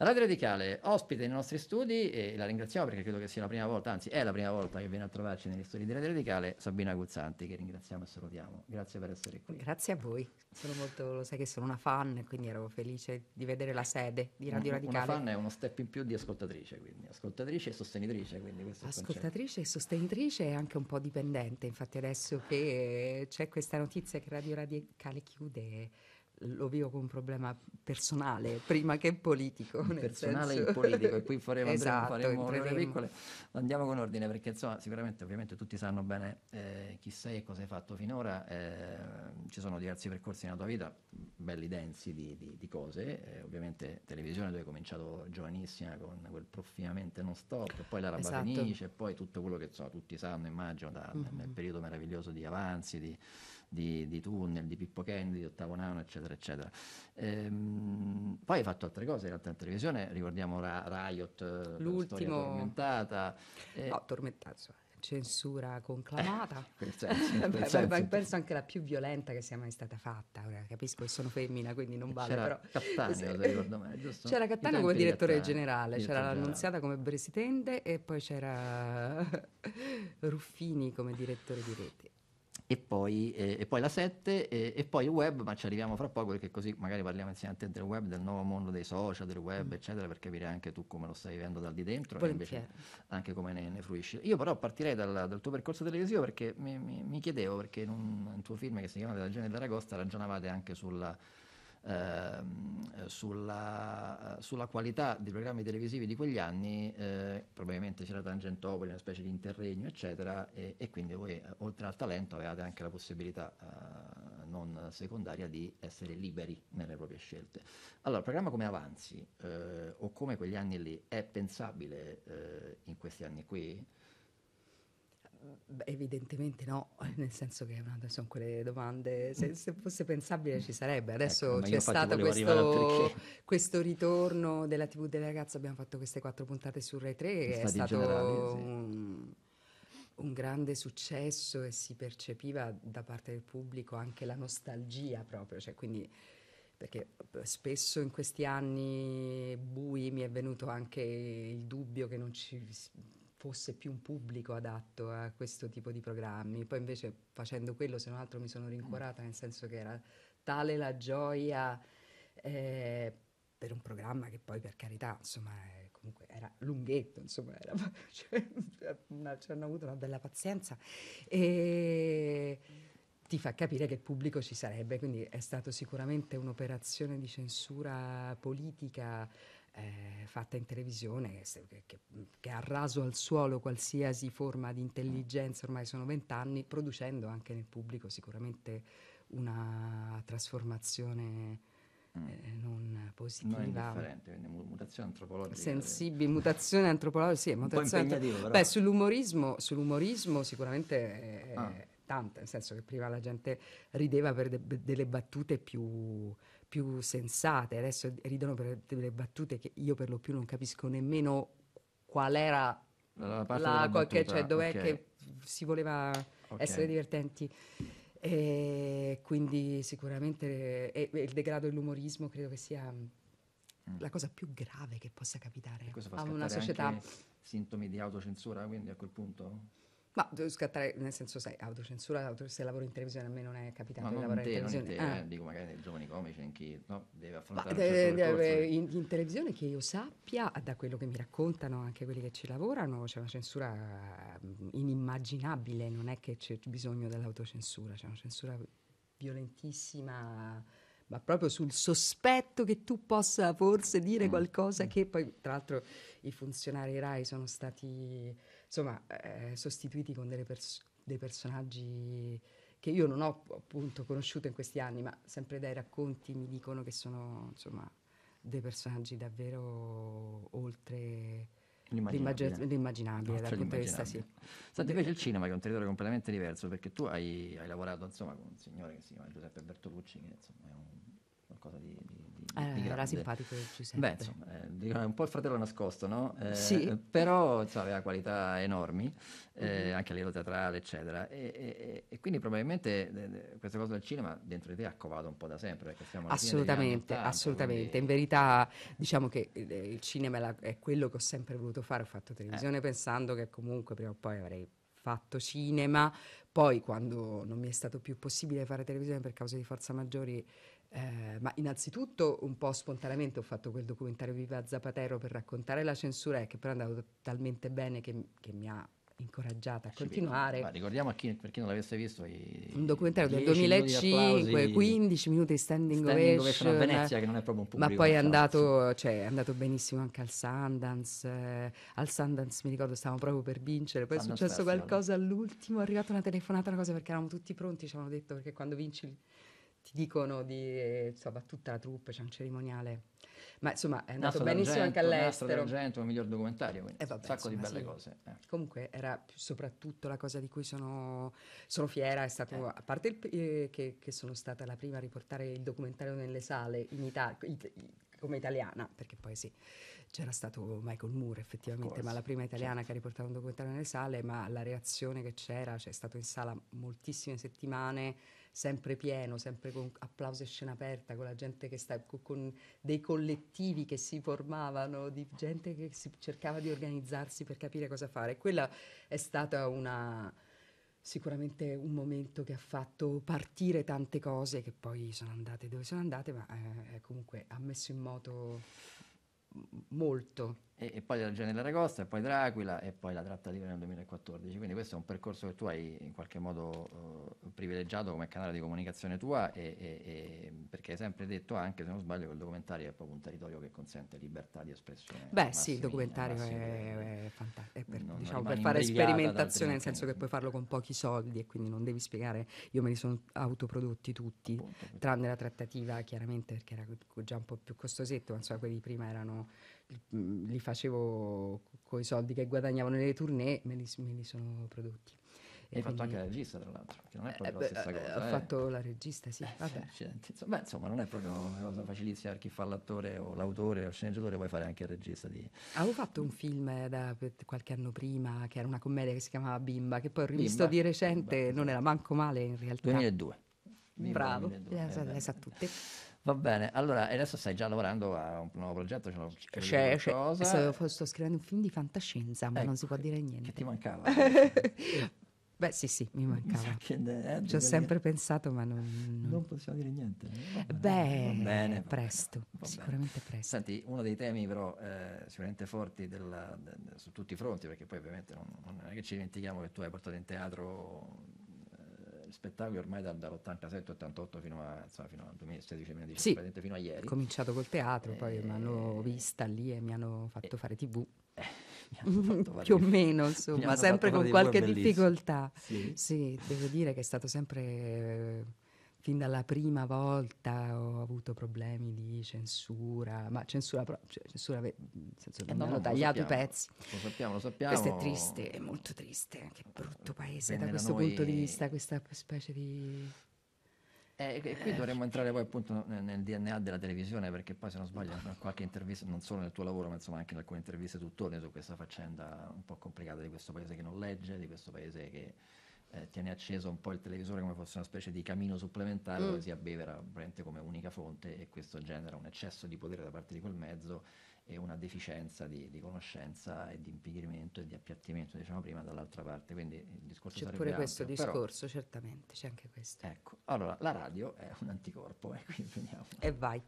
Radio Radicale, ospite nei nostri studi, e la ringraziamo perché credo che sia la prima volta, anzi è la prima volta che viene a trovarci negli studi di Radio Radicale, Sabina Guzzanti, che ringraziamo e salutiamo. Grazie per essere qui. Grazie a voi, molto, lo sai che sono una fan, quindi ero felice di vedere la sede di Radio Radicale. Una fan è uno step in più di ascoltatrice, quindi ascoltatrice e sostenitrice. ascoltatrice e sostenitrice e anche un po' dipendente, infatti adesso che c'è questa notizia che Radio Radicale chiude lo vivo come un problema personale prima che politico. Personale senso. e politico, e qui faremo, esatto, andremo, faremo le piccole. Andiamo con ordine perché insomma, sicuramente ovviamente tutti sanno bene eh, chi sei e cosa hai fatto finora. Eh, ci sono diversi percorsi nella tua vita, belli densi di, di, di cose. Eh, ovviamente televisione dove hai cominciato giovanissima con quel profimamente non stop, poi la esatto. Fenice, poi tutto quello che insomma, tutti sanno, immagino, da, mm-hmm. nel periodo meraviglioso di avanzi, di di, di Tunnel, di Pippo Kennedy, di Ottavo Nano, eccetera, eccetera. Ehm, poi hai fatto altre cose in realtà in televisione, ricordiamo Ra- Riot, eh, l'ultimo tormentata. Eh, no, tormentata, censura conclamata, eh, senso, beh, penso anche la più violenta che sia mai stata fatta. Ora, capisco che sono femmina, quindi non vale. C'era però... Cattaneo, ricordo me, giusto? C'era Cattaneo come direttore Cattaneo. generale, Diretto c'era l'annunziata come presidente e poi c'era Ruffini come direttore di rete e poi, eh, e poi la 7 eh, e, poi il web, ma ci arriviamo fra poco perché così magari parliamo insieme a te del web, del nuovo mondo dei social, del web, mm. eccetera, per capire anche tu come lo stai vivendo dal di dentro Volentieri. e invece anche come ne, ne, fruisci. Io però partirei dal, dal tuo percorso televisivo perché mi, mi, mi chiedevo, perché in un, in tuo film che si chiama La Legione d'Aragosta ragionavate anche sulla Ehm, sulla, sulla, qualità dei programmi televisivi di quegli anni, eh, probabilmente c'era Tangentopoli, una specie di interregno, eccetera, e, e quindi voi, eh, oltre al talento, avevate anche la possibilità eh, non secondaria di essere liberi nelle proprie scelte. Allora, il programma come Avanzi eh, o come quegli anni lì è pensabile eh, in questi anni qui? Beh, evidentemente no, nel senso che sono quelle domande, se, mm. se fosse pensabile ci sarebbe. Adesso ecco, c'è stato questo, questo, ritorno della TV delle ragazze, abbiamo fatto queste quattro puntate su Rai 3 che è stato sì. un, un, grande successo e si percepiva da parte del pubblico anche la nostalgia proprio, cioè, quindi, perché spesso in questi anni bui mi è venuto anche il dubbio che non ci fosse più un pubblico adatto a questo tipo di programmi. Poi invece facendo quello, se non altro, mi sono rincuorata, nel senso che era tale la gioia eh, per un programma che poi, per carità, insomma, eh, comunque era lunghetto, insomma, era, cioè, una, ci hanno avuto una bella pazienza. E ti fa capire che il pubblico ci sarebbe, quindi è stata sicuramente un'operazione di censura politica eh, fatta in televisione che, che, che, ha raso al suolo qualsiasi forma di intelligenza, ormai sono vent'anni, producendo anche nel pubblico sicuramente una trasformazione mm. eh, non positiva. Non indifferente, quindi mutazione antropologica. Sensibile, mutazione antropologica, sì, mutazione antropologica. Beh, sull'umorismo, sull'umorismo sicuramente eh, ah. tanta, nel senso che prima la gente rideva per de- delle battute più più sensate. Adesso ridono per delle battute che io per lo più non capisco nemmeno qual era la, la qualche, cioè dov'è okay. che si voleva okay. essere divertenti. E quindi sicuramente e, e il degrado dell'umorismo credo che sia mm. la cosa più grave che possa capitare a una società. Sintomi di autocensura, quindi a quel punto ma devo scattare, nel senso, sai, autocensura, se lavoro in televisione a me non è capitato no, di lavorare te, in televisione. Te, ah. eh, dico magari dei giovani comici, anche no, deve affrontare Ma, de, de, de, in, in, televisione che io sappia, da quello che mi raccontano anche quelli che ci lavorano, c'è una censura mm, inimmaginabile, non è che c'è bisogno dell'autocensura, c'è una censura violentissima ma proprio sul sospetto che tu possa forse dire mm. qualcosa mm. che poi, tra l'altro, i funzionari RAI sono stati insomma, eh, sostituiti con pers- dei personaggi che io non ho appunto conosciuto in questi anni, ma sempre dai racconti mi dicono che sono, insomma, dei personaggi davvero oltre l'immaginabile, l'immaginabile dal punto di vista sì. Senti, invece il cinema che è un territorio completamente diverso perché tu hai, hai lavorato insomma, con un signore che si chiama Giuseppe Bertolucci che insomma, è un, qualcosa di, di eh, di grande. Era simpatico Giuseppe. Beh, insomma, eh, è un po' il fratello nascosto, no? Eh, sì. Però cioè, aveva qualità enormi, eh, mm-hmm. anche a livello teatrale, eccetera. E, e, e quindi probabilmente eh, questa cosa del cinema dentro di te ha covato un po' da sempre. assolutamente, 80, assolutamente. Quindi... In verità diciamo che il cinema è, la, è, quello che ho sempre voluto fare. Ho fatto televisione pensando che comunque prima o poi avrei fatto cinema, poi quando non mi è stato più possibile fare televisione per causa di forza maggiori eh, ma innanzitutto un po' spontaneamente ho fatto quel documentario Viva Zapatero per raccontare la censura e che però è andato talmente bene che, che mi ha incoraggiata a continuare. Ma ricordiamo a chi, per chi non l'avesse visto, i, un documentario del 2005, minuti 15 minuti di standing, standing ovation, ovation Venezia, che non è proprio un pubblico. Ma poi è andato, cioè, è andato benissimo anche al Sundance, eh, al Sundance mi ricordo stavamo proprio per vincere, poi Sundance è successo qualcosa all'ultimo, è arrivata una telefonata, una cosa perché eravamo tutti pronti, ci avevano detto perché quando vinci ti dicono di insomma, tutta la troupe, c'è un cerimoniale. Ma insomma è andato benissimo anche all'estero. Nastro d'argento, il miglior documentario, quindi eh, vabbè, un sacco insomma, di belle sì. cose. Eh. Comunque era soprattutto la cosa di cui sono, sono fiera, è stato, eh. a parte il, eh, che, che, sono stata la prima a riportare il documentario nelle sale in Italia, it, come italiana, perché poi sì, c'era stato Michael Moore effettivamente, ma la prima italiana certo. che ha riportato un documentario nelle sale, ma la reazione che c'era, c'è cioè, stato in sala moltissime settimane sempre pieno, sempre con applauso e scena aperta, con la gente che sta, con dei collettivi che si formavano, di gente che si cercava di organizzarsi per capire cosa fare. Quella è stata una, sicuramente un momento che ha fatto partire tante cose che poi sono andate dove sono andate, ma eh, comunque ha messo in moto molto e, e poi la Legione dell'Aragosta, e poi Dracula, e poi la tratta libera nel 2014. Quindi questo è un percorso che tu hai in qualche modo uh, privilegiato come canale di comunicazione tua, e, e, perché hai sempre detto anche, se non sbaglio, che il documentario è proprio un territorio che consente libertà di espressione. Beh sì, il documentario è, è fantastico, per, non, diciamo, non per fare sperimentazione, nel senso che puoi farlo con pochi soldi e quindi non devi spiegare, io me li sono autoprodotti tutti, appunto, tranne la trattativa chiaramente perché era già un po' più costosetto, ma insomma quelli prima erano li facevo con i soldi che guadagnavo nelle tournée, me li, me li sono prodotti. E hai fatto anche la regista, tra l'altro, che non è eh, proprio eh, la stessa cosa. Ho eh. fatto la regista, sì. Eh, vabbè. Beh, insomma, non è proprio una cosa facilissima per chi fa l'attore o l'autore o il sceneggiatore, vuoi fare anche il regista. Di... Avevo fatto un film da, qualche anno prima, che era una commedia che si chiamava Bimba, che poi ho rivisto Bimba. di recente, Bimba. non era manco male in realtà. 2002. Bimba, Bravo, 2002. le eh, sa tutte. Va bene, allora adesso stai già lavorando a un nuovo progetto? C'è, c'è, c'è sto, sto, scrivendo un film di fantascienza, ma ecco, non si può ecco, dire niente. Che ti mancava? Beh sì sì, mi mancava. Ci eh, ho sempre pensato ma non, non... non... possiamo dire niente. Bene. Beh, va bene, va presto, va sicuramente presto. Senti, uno dei temi però eh, sicuramente forti della, de, de, su tutti i fronti, perché poi ovviamente non, non, è che ci dimentichiamo che tu hai portato in teatro spettacoli ormai dal, dall'87-88 fino, fino, al 2016 sì, fino a ieri. Ho cominciato col teatro, eh, poi mi hanno eh, vista lì e mi hanno fatto eh, fare tv. Eh, fare più o meno, insomma, sempre con qualche difficoltà. Sì. sì. devo dire che è stato sempre fin dalla prima volta ho avuto problemi di censura, ma censura, però, cioè, censura nel senso che eh, mi no, hanno tagliato sappiamo, i pezzi. Lo sappiamo, lo sappiamo. Questo è triste, è molto triste, eh, che brutto paese Venne da questo da noi... punto di vista, questa specie di... Eh, e qui eh. dovremmo entrare poi appunto nel, DNA della televisione, perché poi se non sbaglio qualche intervista, non solo nel tuo lavoro, ma insomma anche in alcune interviste tu su questa faccenda un po' complicata di questo paese che non legge, di questo paese che eh, tiene acceso un po' il televisore come fosse una specie di camino supplementare mm. dove si abbevera come unica fonte e questo genera un eccesso di potere da parte di quel mezzo e una deficienza di, di conoscenza e di impigrimento e di appiattimento, diciamo prima, dall'altra parte. Quindi il discorso C'è pure questo ampio, discorso, però... certamente, c'è anche questo. Ecco, allora la radio è un anticorpo e eh, qui veniamo. E vai.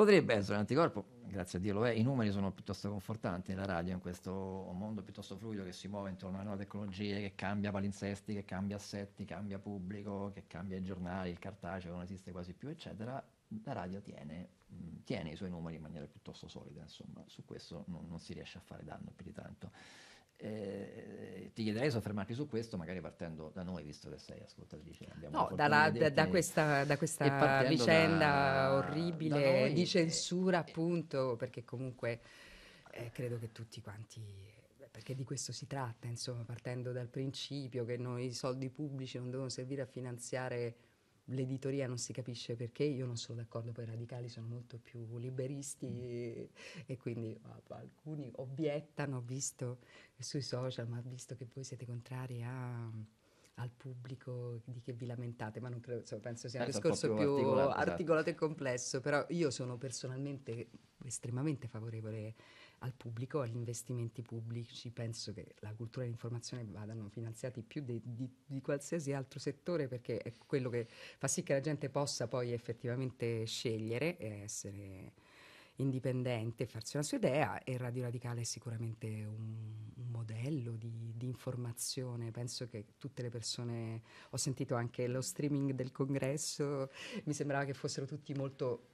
Potrebbe essere un anticorpo, grazie a Dio lo è, i numeri sono piuttosto confortanti nella radio, in questo mondo piuttosto fluido che si muove intorno alle nuove tecnologie, che cambia palinsesti, che cambia assetti, cambia pubblico, che cambia i giornali, il cartaceo non esiste quasi più, eccetera, la radio tiene, mm, tiene i suoi numeri in maniera piuttosto solida, insomma, su questo non, non si riesce a fare danno più di tanto. Eh, ti chiederei di soffermarti su questo, magari partendo da noi, visto che sei ascoltatrice. No, dalla, da, da, questa, da questa vicenda da, orribile noi, eh, di censura, eh, appunto, perché comunque eh, credo che tutti quanti eh, perché di questo si tratta, insomma, partendo dal principio che noi i soldi pubblici non devono servire a finanziare l'editoria non si capisce perché, io non sono d'accordo, poi i radicali sono molto più liberisti e, mm. e quindi ah, alcuni obiettano, ho visto sui social, ma ho visto che voi siete contrari a, al pubblico di che vi lamentate, ma non credo, insomma, penso sia un penso eh, discorso più articolato, esatto. articolato esatto. e complesso, però io sono personalmente estremamente favorevole al pubblico, agli investimenti pubblici. Penso che la cultura e l'informazione vadano finanziati più di, di, di, qualsiasi altro settore perché è quello che fa sì che la gente possa poi effettivamente scegliere e eh, essere indipendente, farsi una sua idea e Radio Radicale è sicuramente un, un modello di, di, informazione, penso che tutte le persone, ho sentito anche lo streaming del congresso, mi sembrava che fossero tutti molto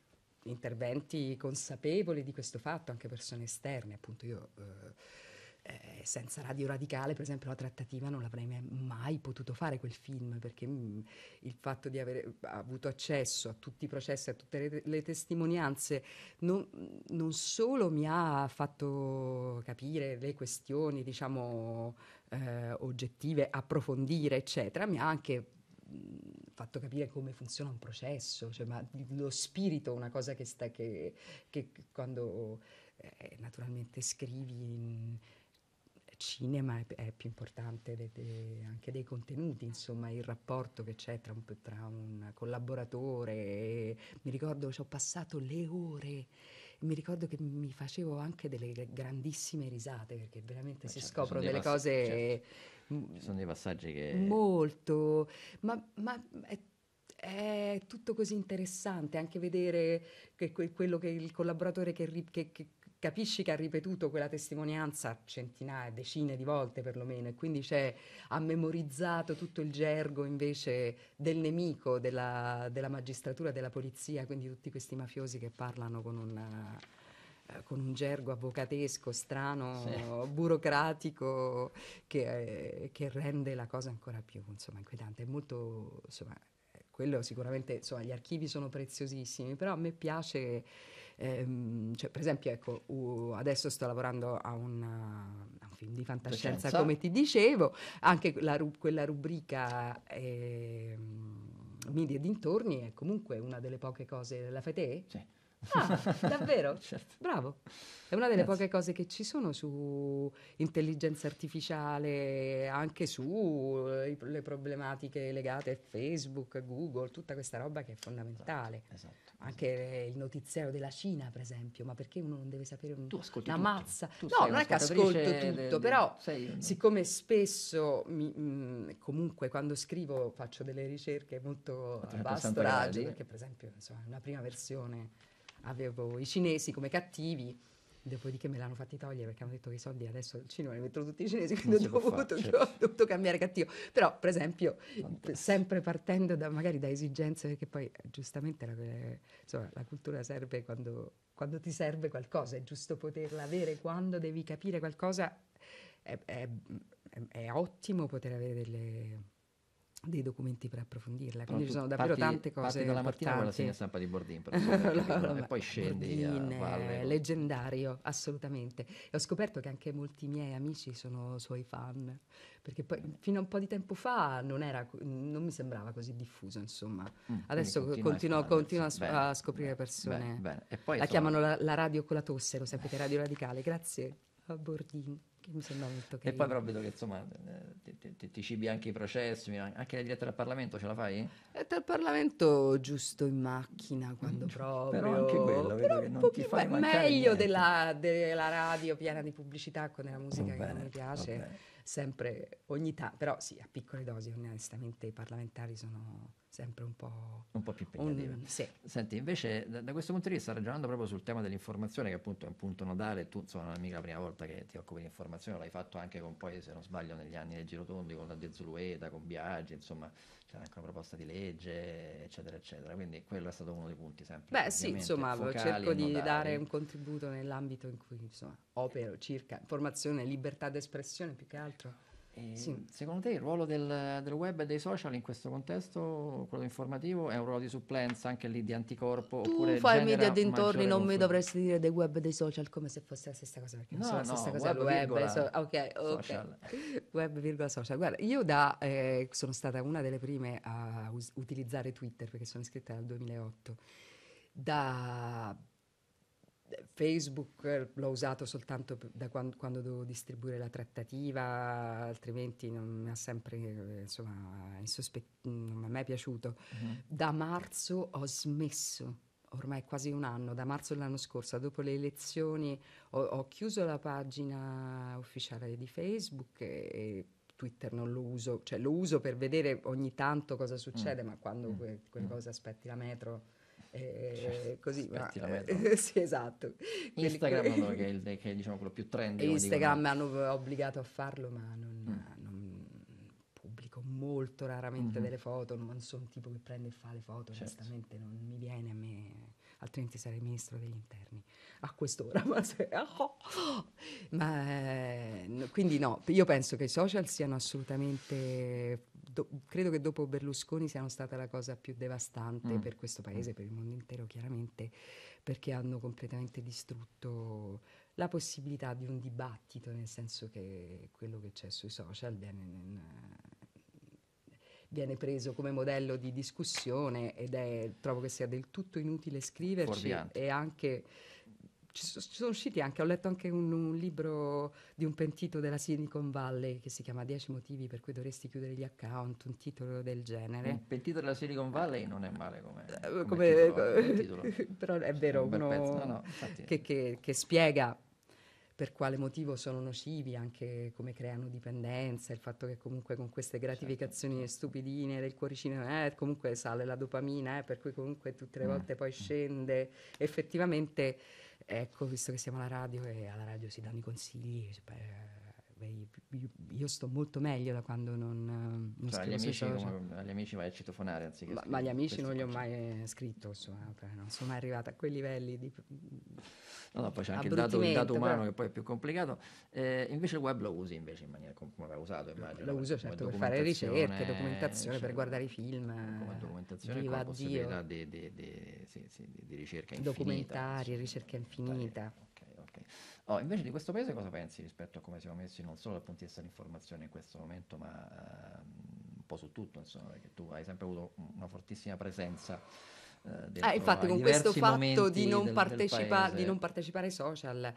interventi consapevoli di questo fatto, anche persone esterne, appunto io... Eh, eh, senza Radio Radicale, per esempio, la trattativa non l'avrei mai, mai potuto fare quel film, perché mh, mm, il fatto di aver avuto accesso a tutti i processi, a tutte le, le testimonianze, non, non, solo mi ha fatto capire le questioni, diciamo, eh, oggettive, approfondire, eccetera, mi ha anche fatto capire come funziona un processo, cioè, ma lo spirito è una cosa che, sta, che, che quando eh, naturalmente scrivi in cinema è, è più importante de, de, anche dei contenuti, insomma il rapporto che c'è tra un, tra un collaboratore. E, mi ricordo ci ho passato le ore mi ricordo che mi facevo anche delle grandissime risate perché veramente Ma si certo, scoprono delle cose certo. Mm. Ci sono dei passaggi che... Molto, ma, ma è, è, tutto così interessante anche vedere che que, quello che il collaboratore che, ri, che, che capisci che ha ripetuto quella testimonianza centinaia, decine di volte perlomeno, e quindi cioè, ha memorizzato tutto il gergo invece del nemico, della, della magistratura, della polizia, quindi tutti questi mafiosi che parlano con un con un gergo avvocatesco, strano, sì. burocratico, che, eh, che, rende la cosa ancora più insomma, inquietante. È molto, insomma, quello sicuramente, insomma, gli archivi sono preziosissimi, però a me piace, ehm, cioè, per esempio, ecco, uh, adesso sto lavorando a, una, a un film di fantascienza, Presenza. come ti dicevo, anche la, quella rubrica... Ehm, media dintorni è comunque una delle poche cose della FETE sì. Ah, davvero? certo. Bravo. È una delle Grazie. poche cose che ci sono su intelligenza artificiale, anche sulle eh, problematiche legate a Facebook, Google, tutta questa roba che è fondamentale. Esatto, esatto, anche il notiziario della Cina, per esempio, ma perché uno non deve sapere un, tu ascolti una tutto. mazza? Tu no, non è che ascolto tutto, del, però sei, siccome spesso, mi, mh, mm, comunque quando scrivo faccio delle ricerche molto a vasto raggio, perché per esempio insomma, una prima versione avevo i cinesi come cattivi. Dopodiché me l'hanno fatti togliere perché hanno detto che i soldi adesso al cinema li mettono tutti i cinesi, quindi ho dovuto, certo. ho dovuto, cambiare cattivo. Però, per esempio, Fantastico. sempre partendo da, magari da esigenze, che poi giustamente la, insomma, la cultura serve quando, quando, ti serve qualcosa, è giusto poterla avere quando devi capire qualcosa. È, è, è ottimo poter avere delle dei documenti per approfondirla, quindi ci sono davvero parti, tante cose. Parti dalla mattina con la segna stampa di Bordin, e poi scendi Bordin, a Leggendario, assolutamente. E ho scoperto che anche molti miei amici sono suoi fan, perché poi fino a un po' di tempo fa non, era, non mi sembrava così diffuso, insomma. Mm, Adesso continuo, continuo a, bene, a, scoprire bene, persone. Bene, la sono... chiamano la, la radio con la tosse, lo sapete, Radio Radicale. Grazie a Bordin che mi sembra molto carino. E poi però vedo che insomma ti, ti, ti cibi anche i processi, anche la diretta al Parlamento ce la fai? Diretta al Parlamento giusto in macchina quando mm, proprio. Però anche quello, vedo però che non ti fai mancare Meglio della, della, radio piena di pubblicità con la musica oh, che bene, non mi piace. Oh, sempre ogni tanto, però sì, a piccole dosi, onestamente i parlamentari sono sempre un po'... Un po più impegnativi. Un, sì. Senti, invece da, da, questo punto di vista, ragionando proprio sul tema dell'informazione, che appunto è un punto nodale, tu insomma non è mica la prima volta che ti occupi di informazione, l'hai fatto anche con poi, se non sbaglio, negli anni del Girotondi, con la De Zulueta, con Biagi, insomma, c'era anche una proposta di legge, eccetera, eccetera. Quindi quello è stato uno dei punti sempre. Beh, sì, insomma, focali, cerco di nodali. dare un contributo nell'ambito in cui insomma, opero circa formazione, libertà d'espressione più che altro. Sì. Secondo te il ruolo del, del, web e dei social in questo contesto, quello informativo, è un ruolo di supplenza anche lì di anticorpo? Tu fai media dintorni, non mi dovresti dire del web e dei social come se fosse la stessa cosa, perché no, non sono no, la stessa cosa. Web, web so, ok, social. Web, virgola, social. Guarda, io da, eh, sono stata una delle prime a us- utilizzare Twitter perché sono iscritta dal 2008. Da Facebook l'ho usato soltanto da quando, quando, devo distribuire la trattativa, altrimenti non mi ha sempre, insomma, insospet- non mi è mai piaciuto. Uh-huh. Da marzo ho smesso, ormai quasi un anno, da marzo dell'anno scorso, dopo le elezioni, ho, ho chiuso la pagina ufficiale di Facebook e, e Twitter non lo uso, cioè lo uso per vedere ogni tanto cosa succede, mm. ma quando mm. que- quelle mm. cose aspetti la metro eh, certo, così. Ma, eh, sì, esatto. Instagram Quelli... allora, che è, il, che è diciamo, quello più trend. Instagram mi hanno obbligato a farlo, ma non, mm. non pubblico molto raramente mm-hmm. delle foto, non sono un tipo che prende e fa le foto, certo. onestamente non mi viene a me altrimenti sarei ministro degli interni a quest'ora. Ma, se, oh, oh. ma eh, quindi no, io penso che i social siano assolutamente do, credo che dopo Berlusconi siano stata la cosa più devastante mm. per questo paese, mm. per il mondo intero chiaramente, perché hanno completamente distrutto la possibilità di un dibattito, nel senso che quello che c'è sui social viene, in, viene preso come modello di discussione ed è, trovo che sia del tutto inutile scriverci Forviante. e anche ci, so, ci sono usciti anche, ho letto anche un, un, libro di un pentito della Silicon Valley che si chiama 10 motivi per cui dovresti chiudere gli account, un titolo del genere. Un pentito della Silicon Valley non è male come, come, eh, come, come titolo, eh, però è vero, un uno no, no, che, che, che spiega per quale motivo sono nocivi, anche come creano dipendenza, il fatto che comunque con queste certo, gratificazioni certo. stupidine del cuoricino, eh, comunque sale la dopamina, eh, per cui comunque tutte le mm. volte mm. poi scende. Effettivamente Ecco, visto che siamo alla radio e alla radio si danno i consigli, beh, io sto molto meglio da quando non, eh, non cioè, agli amici, come, agli amici vai a citofonare anziché ma, ma agli amici non li ho mai eh, scritto, insomma, eh, non sono mai arrivata a quei livelli di No, no, poi c'è anche il dato, il dato, umano però... che poi è più complicato. Eh, invece il web lo usi invece in maniera come l'ha usato, immagino. Lo uso certo per fare ricerche, documentazione, cioè, per guardare i film. Come eh, documentazione viva con possibilità di, di, di, sì, sì, di, ricerca infinita. Documentari, sì. ricerca infinita. Ok, ok. Oh, invece di questo paese cosa pensi rispetto a come siamo messi non solo dal punto di vista dell'informazione in questo momento, ma uh, un po' su tutto, insomma, perché tu hai sempre avuto una fortissima presenza eh, dentro, ah, infatti con questo fatto di non, partecipa- di non, partecipare ai social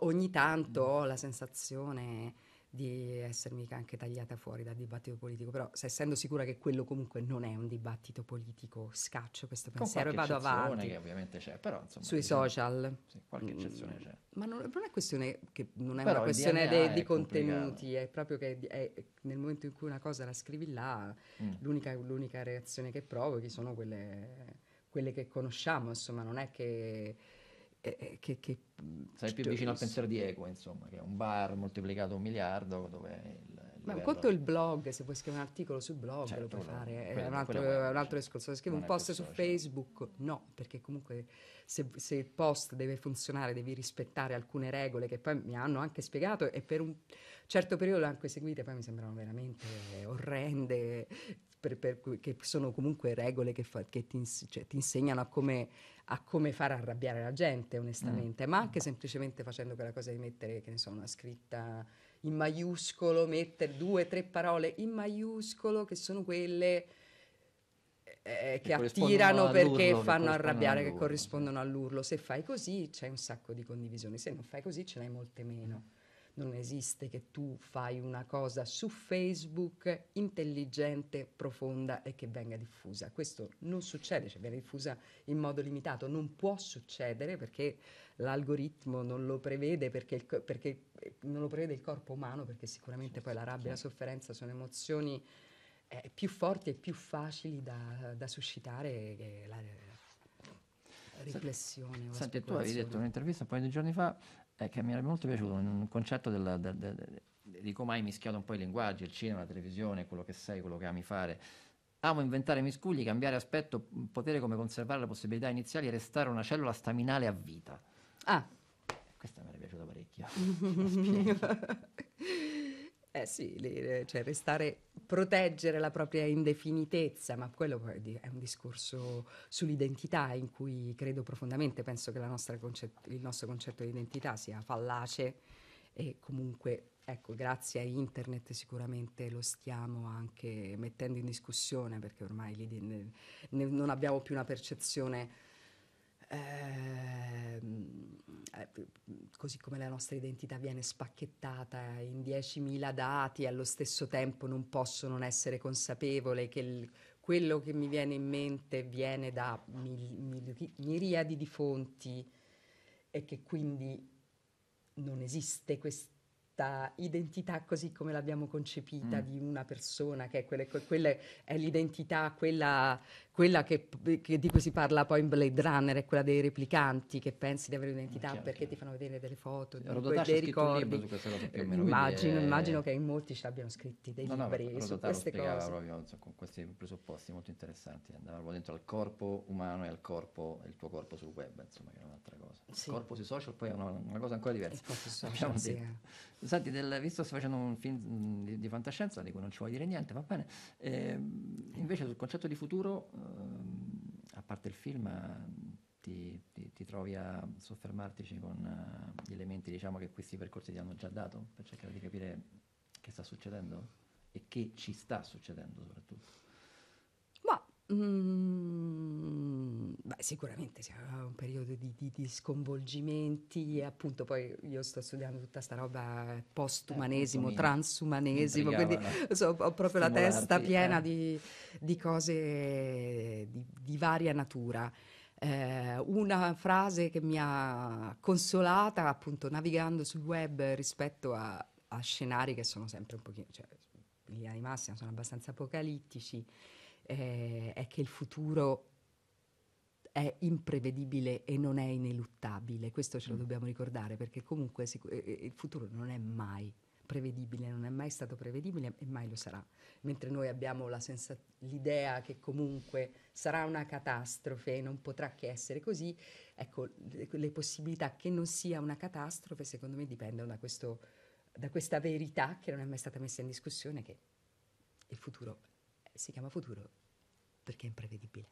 ogni tanto mm. ho la sensazione di essermi anche tagliata fuori dal dibattito politico però se essendo sicura che quello comunque non è un dibattito politico scaccio questo con pensiero e vado avanti che ovviamente c'è però insomma sui diciamo, social sì, qualche mm, eccezione c'è ma non, non è questione che non è però una questione de, di è contenuti complicato. è proprio che è, nel momento in cui una cosa la scrivi là mm. l'unica, l'unica reazione che provochi sono quelle quelle che conosciamo, insomma, non è che... Eh, eh, che, che Sei più cioè, vicino al pensiero di Equa, insomma, che è un bar moltiplicato un miliardo dove il, ma un il blog, se puoi scrivere un articolo sul blog certo, lo puoi no, fare, eh, quello, è un altro, un altro discorso. Se scrivi un post su Facebook, no, perché comunque se, se, il post deve funzionare devi rispettare alcune regole che poi mi hanno anche spiegato e per un certo periodo le ho anche seguite, poi mi sembrano veramente orrende, per, per, che sono comunque regole che, fa, che ti, ins- cioè, ti, insegnano a come, a come, far arrabbiare la gente, onestamente, mm. ma anche semplicemente facendo quella cosa di mettere, che ne so, una scritta in maiuscolo, mettere due, tre parole in maiuscolo che sono quelle eh, che, attirano perché fanno arrabbiare, all'urlo. che corrispondono all'urlo. Se fai così c'è un sacco di condivisioni, se non fai così ce n'hai molte meno. Non esiste che tu fai una cosa su Facebook intelligente, profonda e che venga diffusa. Questo non succede, cioè viene diffusa in modo limitato. Non può succedere perché l'algoritmo non lo prevede, perché, il, perché eh, non lo prevede il corpo umano, perché sicuramente poi la rabbia e la sofferenza sono emozioni eh, più forti e più facili da, da suscitare che eh, la, riflessione. Senti, tu avevi detto un'intervista un paio di giorni fa eh, che mi era molto piaciuto un concetto della, de, de, de, di come hai mischiato un po' i linguaggi, il cinema, la televisione, quello che sei, quello che ami fare. Amo inventare miscugli, cambiare aspetto, potere come conservare le possibilità iniziali e restare una cellula staminale a vita. Ah. Questa mi era piaciuta parecchio. Lo spiego. Eh sì, eh, cioè restare, proteggere la propria indefinitezza, ma quello è un discorso sull'identità in cui credo profondamente, penso che concet- il nostro concetto di identità sia fallace e comunque, ecco, grazie a internet sicuramente lo stiamo anche mettendo in discussione perché ormai non abbiamo più una percezione Ehm, eh, così come la nostra identità viene spacchettata in 10.000 dati, allo stesso tempo non posso non essere consapevole che il, quello che mi viene in mente viene da mil, mil, miriadi di fonti e che quindi non esiste questo questa identità così come l'abbiamo concepita mm. di una persona, che è, quella, quelle, è l'identità, quella, quella che, che, di cui si parla poi in Blade Runner, è quella dei replicanti che pensi di avere un'identità ah, chiaro, perché chiaro. ti fanno vedere delle foto, que- dei ricordi. Eh, immagino, è... immagino, che in molti ci abbiano scritti dei no, libri no, su queste cose. Proprio, so, con questi presupposti molto interessanti, andavamo dentro al corpo umano e al corpo, il tuo corpo sul web, insomma, che era un'altra cosa. Sì. Il corpo sui social poi è una, una cosa ancora diversa. Il corpo social, sì, Senti, del, visto sto facendo un film mm, di, di, fantascienza di cui non ci vuoi dire niente, va bene. E, ehm, invece sul concetto di futuro, eh, a parte il film, ti, ti, ti, trovi a soffermarti con uh, gli elementi diciamo, che questi percorsi ti hanno già dato per cercare di capire che sta succedendo e che ci sta succedendo soprattutto. Mm, beh, sicuramente sarà un periodo di, di, di, sconvolgimenti, appunto poi io sto studiando tutta sta roba postumanesimo, eh, transumanesimo, quindi so, ho proprio Stimolarti, la testa piena eh. di, di, cose di, varia natura. Eh, una frase che mi ha consolata appunto navigando sul web rispetto a, a scenari che sono sempre un pochino, cioè, in linea di massima sono abbastanza apocalittici eh, è che il futuro è imprevedibile e non è ineluttabile. Questo ce lo mm. dobbiamo ricordare perché comunque sic- eh, eh, il futuro non è mai prevedibile, non è mai stato prevedibile e mai lo sarà. Mentre noi abbiamo sensa- l'idea che comunque sarà una catastrofe e non potrà che essere così, ecco, le, le possibilità che non sia una catastrofe secondo me dipendono da, questo, da questa verità che non è mai stata messa in discussione che il futuro si chiama futuro perché è imprevedibile.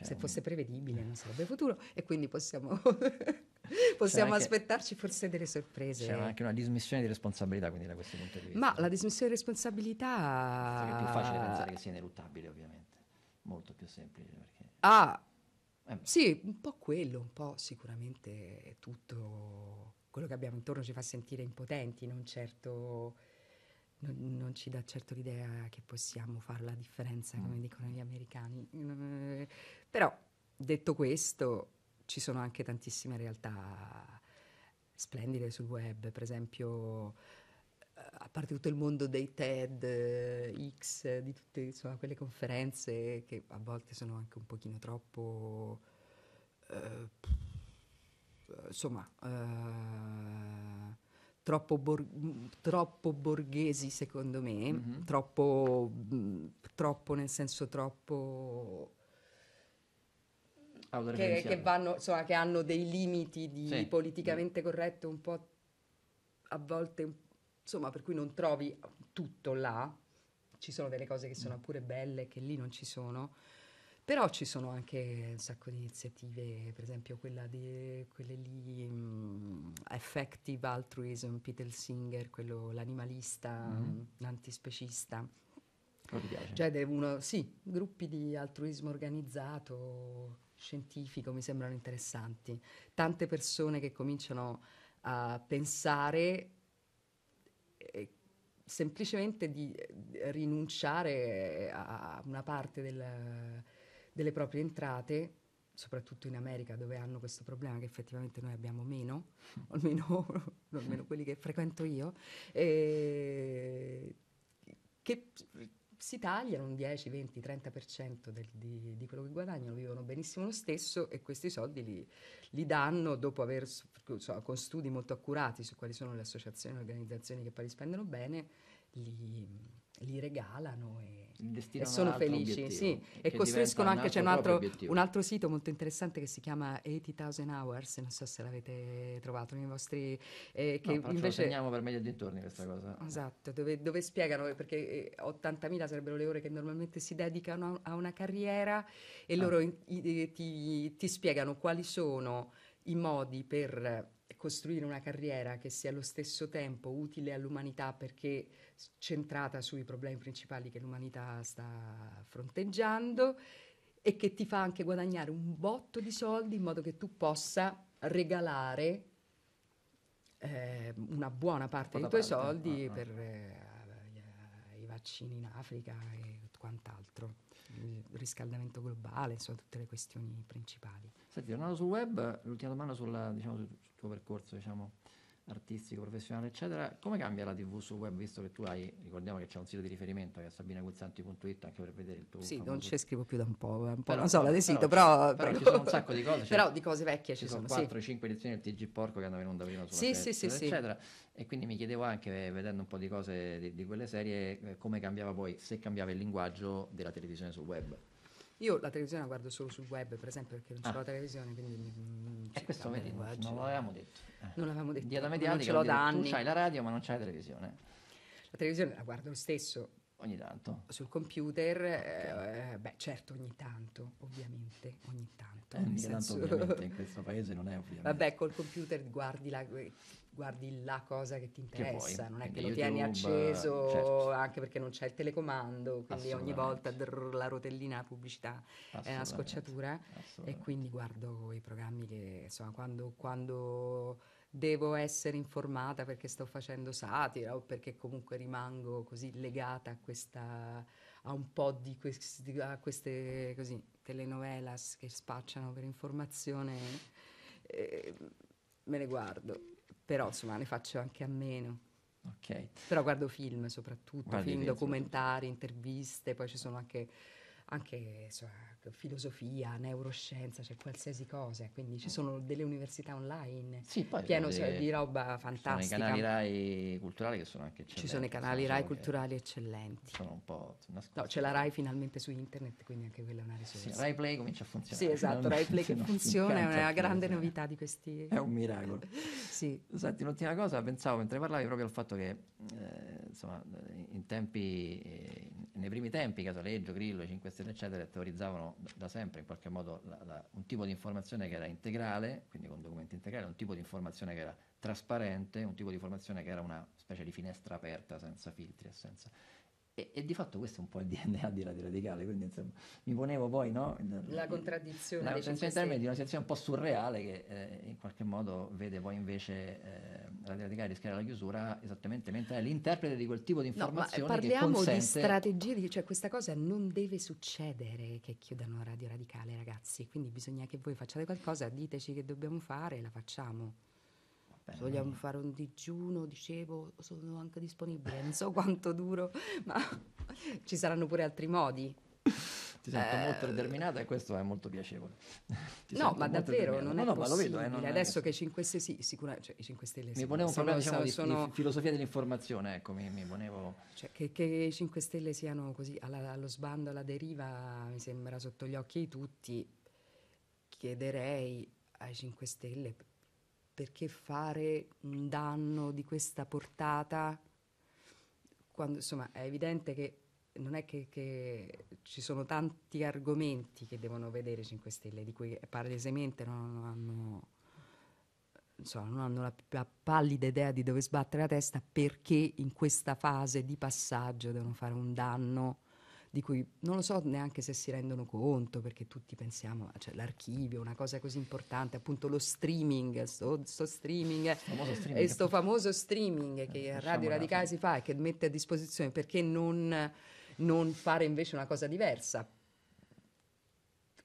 Se un... fosse prevedibile eh. non sarebbe futuro e quindi possiamo, possiamo aspettarci forse delle sorprese. C'è anche una dismissione di responsabilità quindi da questo punto di vista. Ma la dismissione di responsabilità... È più facile pensare che sia ineluttabile ovviamente, molto più semplice. Perché... Ah, eh sì, un po' quello, un po' sicuramente tutto quello che abbiamo intorno ci fa sentire impotenti, non certo non, non, ci dà certo l'idea che possiamo fare la differenza, come mm. dicono gli americani. Eh, però, detto questo, ci sono anche tantissime realtà splendide sul web, per esempio eh, a parte tutto il mondo dei TED, eh, X, di tutte insomma, quelle conferenze che a volte sono anche un pochino troppo... Eh, insomma, eh, troppo, bor- troppo borghesi secondo me, mm-hmm. troppo, mh, mm, troppo nel senso troppo... Ah, che, che, vanno, insomma, che hanno dei limiti di sì. politicamente mm. corretto un po' a volte, insomma, per cui non trovi tutto là. Ci sono delle cose che sono pure belle che lì non ci sono. Però ci sono anche un sacco di iniziative, per esempio quella di quelle lì, mh, mm, Effective Altruism, Peter Singer, quello l'animalista, mm-hmm. l'antispecista. Cioè, uno, sì, gruppi di altruismo organizzato, scientifico, mi sembrano interessanti. Tante persone che cominciano a pensare semplicemente di, di eh, rinunciare a una parte del delle proprie entrate, soprattutto in America dove hanno questo problema che effettivamente noi abbiamo meno, almeno, almeno quelli che frequento io, eh, che si tagliano un 10, 20, 30% del, di, di, quello che guadagnano, vivono benissimo lo stesso e questi soldi li, li danno dopo aver, so, con studi molto accurati su quali sono le associazioni e le organizzazioni che poi li spendono bene, li, li regalano e, destinano e sono felici, sì. E costruiscono anche, c'è un altro, un altro, sito molto interessante che si chiama 80,000 Hours, non so se l'avete trovato nei vostri... Eh, che no, invece... teniamo per meglio dintorni questa cosa. Esatto, dove, dove spiegano, perché 80.000 eh, sarebbero le ore che normalmente si dedicano a una carriera e ah. loro in, i, ti, ti spiegano quali sono i modi per costruire una carriera che sia allo stesso tempo utile all'umanità perché centrata sui problemi principali che l'umanità sta fronteggiando e che ti fa anche guadagnare un botto di soldi in modo che tu possa regalare eh, una buona parte dei tuoi parte, soldi no, ah, no. Ah. per eh, i vaccini in Africa e quant'altro, il riscaldamento globale, insomma tutte le questioni principali. Senti, tornando sul web, l'ultima domanda sulla, diciamo, sul tuo percorso, diciamo, artistico, professionale, eccetera, come cambia la TV sul web, visto che tu hai, ricordiamo che c'è un sito di riferimento che è sabinaguzzanti.it anche per vedere il tuo... Sì, famoso... non ci scrivo più da un po', eh, un po' però, non so, la del sito, però... Però, però, ci sono un sacco di cose. Cioè, però di cose vecchie ci, ci sono, 4 sì. 5 edizioni del TG Porco che hanno venuto da prima sulla sì, testa, sì, sì, eccetera. E quindi mi chiedevo anche, vedendo un po' di cose di, di quelle serie, come cambiava poi, se cambiava il linguaggio della televisione sul web. Io la televisione la guardo solo sul web, per esempio, perché non ah. la televisione, quindi... Mm, e questo vedi, linguaggio. non l'avevamo detto. Eh. Non l'avevamo detto. Dieta mediatica, non ce l'ho da anni. Tu c'hai la radio ma non c'hai la televisione. La televisione la guardo lo stesso. Ogni tanto. Sul computer, okay. eh, beh certo ogni tanto, ovviamente, ogni tanto. Eh, ogni tanto ovviamente, in questo paese non è ovviamente. Vabbè, col computer guardi la guardi la cosa che ti interessa, che non è che YouTube, lo tieni acceso certo. anche perché non c'è il telecomando, quindi ogni volta drrr, la rotellina pubblicità è una scocciatura e quindi guardo i programmi che insomma quando, quando devo essere informata perché sto facendo satira o perché comunque rimango così legata a questa a un po' di questi, a queste così, telenovelas che spacciano per informazione, eh, me ne guardo però insomma ne faccio anche a meno. Okay. Però guardo film soprattutto, Guardi film, documentari, interviste, poi ci sono anche anche so, filosofia, neuroscienza, c'è cioè qualsiasi cosa, quindi ci ah. sono delle università online, sì, pieno le, cioè, di roba fantastica. Ci sono i canali RAI culturali che sono anche eccellenti. Ci sono i canali RAI culturali eccellenti. Sono un po' nascosti. No, c'è la RAI finalmente su internet, quindi anche quella è una risorsa. Sì, RAI Play comincia a funzionare. Sì, esatto, RAI Play che funziona è una grande novità di questi... È un miracolo. sì. Senti, l'ultima cosa, pensavo mentre parlavi proprio al fatto che, eh, insomma, in tempi... Eh, nei primi tempi Casaleggio, Grillo, 5 Stelle, eccetera, teorizzavano da sempre in qualche modo la, la, un tipo di informazione che era integrale, quindi con documenti integrali, un tipo di informazione che era trasparente, un tipo di informazione che era una specie di finestra aperta, senza filtri e senza e, e, di fatto questo è un po' il DNA di Radio Radicale, quindi insomma mi ponevo poi no, la contraddizione, la contraddizione in termini di una situazione un po' surreale che eh, in qualche modo vede poi invece eh, Radio Radicale rischiare la chiusura esattamente mentre è l'interprete di quel tipo di informazioni. No, parliamo consente... di strategie, cioè questa cosa non deve succedere che chiudano Radio Radicale ragazzi, quindi bisogna che voi facciate qualcosa, diteci che dobbiamo fare e la facciamo. Bene. Se vogliamo fare un digiuno, dicevo, sono anche disponibile, non so quanto duro, ma ci saranno pure altri modi. Ti sento eh, molto determinata e questo è molto piacevole. Ti no, ma davvero non no, è no, possibile. vedo, eh, Adesso è... che 5 Stelle, sì, sicuramente, cioè, 5 Stelle Mi ponevo un problema diciamo, sono... di, filosofia dell'informazione, ecco, mi, mi ponevo... Cioè, che, che i 5 Stelle siano così alla, allo sbando, alla deriva, mi sembra sotto gli occhi di tutti, chiederei ai 5 Stelle perché fare un danno di questa portata, quando insomma è evidente che non è che, che ci sono tanti argomenti che devono vedere 5 Stelle, di cui palesemente non, hanno, insomma, non hanno la, la pallida idea di dove sbattere la testa perché in questa fase di passaggio devono fare un danno di cui non lo so neanche se si rendono conto, perché tutti pensiamo, cioè l'archivio, una cosa così importante, appunto lo streaming, sto, sto streaming, streaming, e sto famoso streaming eh, eh, che a Radio Radicale si fa e che mette a disposizione, perché non, non fare invece una cosa diversa?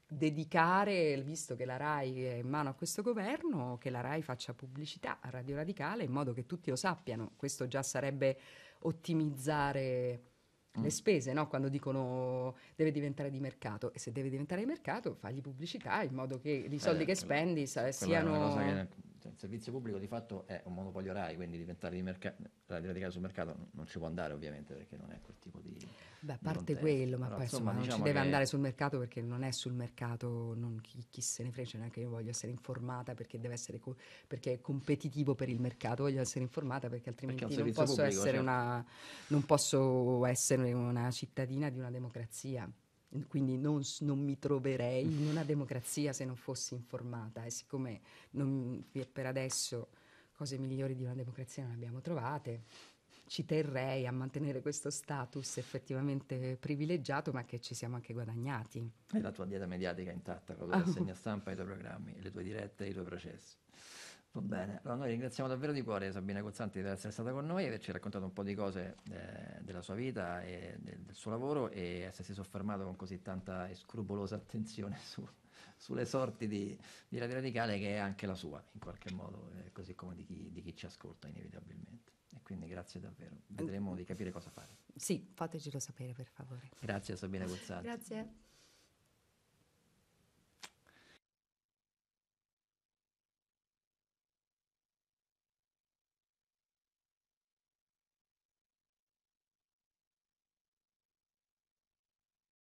dedicare, visto che la RAI è in mano a questo governo, che la RAI faccia pubblicità a Radio Radicale in modo che tutti lo sappiano. Questo già sarebbe ottimizzare le mm. spese, no? quando dicono deve diventare di mercato e se deve diventare di mercato fagli pubblicità in modo che i soldi eh, che spendi sa, siano... È una cosa che Certo, il servizio pubblico di fatto è un monopolio RAI, quindi diventare di merc- radicale sul mercato non ci può andare ovviamente perché non è quel tipo di... Beh, a parte di quello, ma Però, poi insomma, non diciamo ci deve andare sul mercato perché non è sul mercato, non, chi, chi, se ne frega, cioè neanche io voglio essere informata perché, deve essere co- perché è competitivo per il mercato, voglio essere informata perché altrimenti perché non, posso pubblico, certo. una, non posso essere una cittadina di una democrazia quindi non, non, mi troverei in una democrazia se non fossi informata e siccome non, per adesso cose migliori di una democrazia non le abbiamo trovate, ci terrei a mantenere questo status effettivamente privilegiato ma che ci siamo anche guadagnati. E la tua dieta mediatica intatta con la segna stampa, i tuoi programmi, le tue dirette, i tuoi processi. Va bene, allora noi ringraziamo davvero di cuore Sabina Cozzanti per essere stata con noi e averci raccontato un po' di cose eh, della sua vita e del, del, suo lavoro e essersi soffermato con così tanta e scrupolosa attenzione su, sulle sorti di, di Radio Radicale che è anche la sua in qualche modo, eh, così come di chi, di chi ci ascolta inevitabilmente. E quindi grazie davvero, vedremo di capire cosa fare. Sì, fatecelo sapere per favore. Grazie Sabina Cozzanti. grazie.